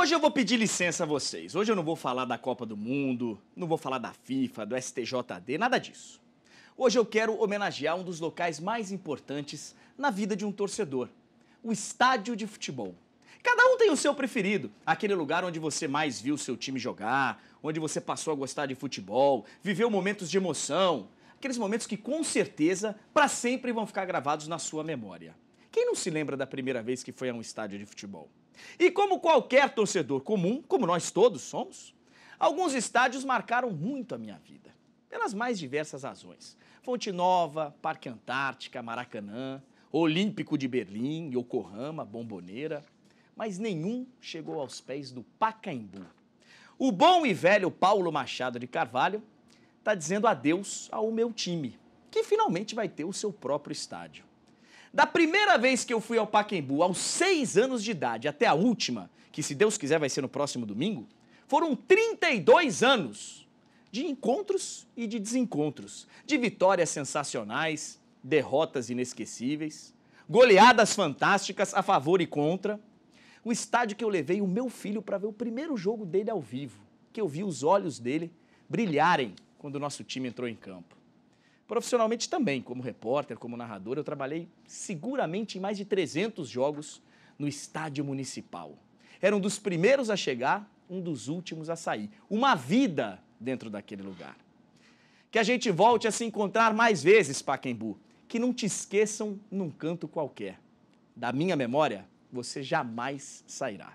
Hoje eu vou pedir licença a vocês. Hoje eu não vou falar da Copa do Mundo, não vou falar da FIFA, do STJD, nada disso. Hoje eu quero homenagear um dos locais mais importantes na vida de um torcedor: o estádio de futebol. Cada um tem o seu preferido, aquele lugar onde você mais viu seu time jogar, onde você passou a gostar de futebol, viveu momentos de emoção, aqueles momentos que com certeza para sempre vão ficar gravados na sua memória. Quem não se lembra da primeira vez que foi a um estádio de futebol? E como qualquer torcedor comum, como nós todos somos, alguns estádios marcaram muito a minha vida, pelas mais diversas razões. Fonte Nova, Parque Antártica, Maracanã, Olímpico de Berlim, Yokohama, Bomboneira, mas nenhum chegou aos pés do Pacaembu. O bom e velho Paulo Machado de Carvalho está dizendo adeus ao meu time, que finalmente vai ter o seu próprio estádio. Da primeira vez que eu fui ao Paquembu, aos seis anos de idade, até a última, que se Deus quiser vai ser no próximo domingo, foram 32 anos de encontros e de desencontros, de vitórias sensacionais, derrotas inesquecíveis, goleadas fantásticas a favor e contra. O estádio que eu levei o meu filho para ver o primeiro jogo dele ao vivo, que eu vi os olhos dele brilharem quando o nosso time entrou em campo. Profissionalmente também, como repórter, como narrador, eu trabalhei seguramente em mais de 300 jogos no estádio municipal. Era um dos primeiros a chegar, um dos últimos a sair. Uma vida dentro daquele lugar. Que a gente volte a se encontrar mais vezes, Paquembu. Que não te esqueçam num canto qualquer. Da minha memória, você jamais sairá.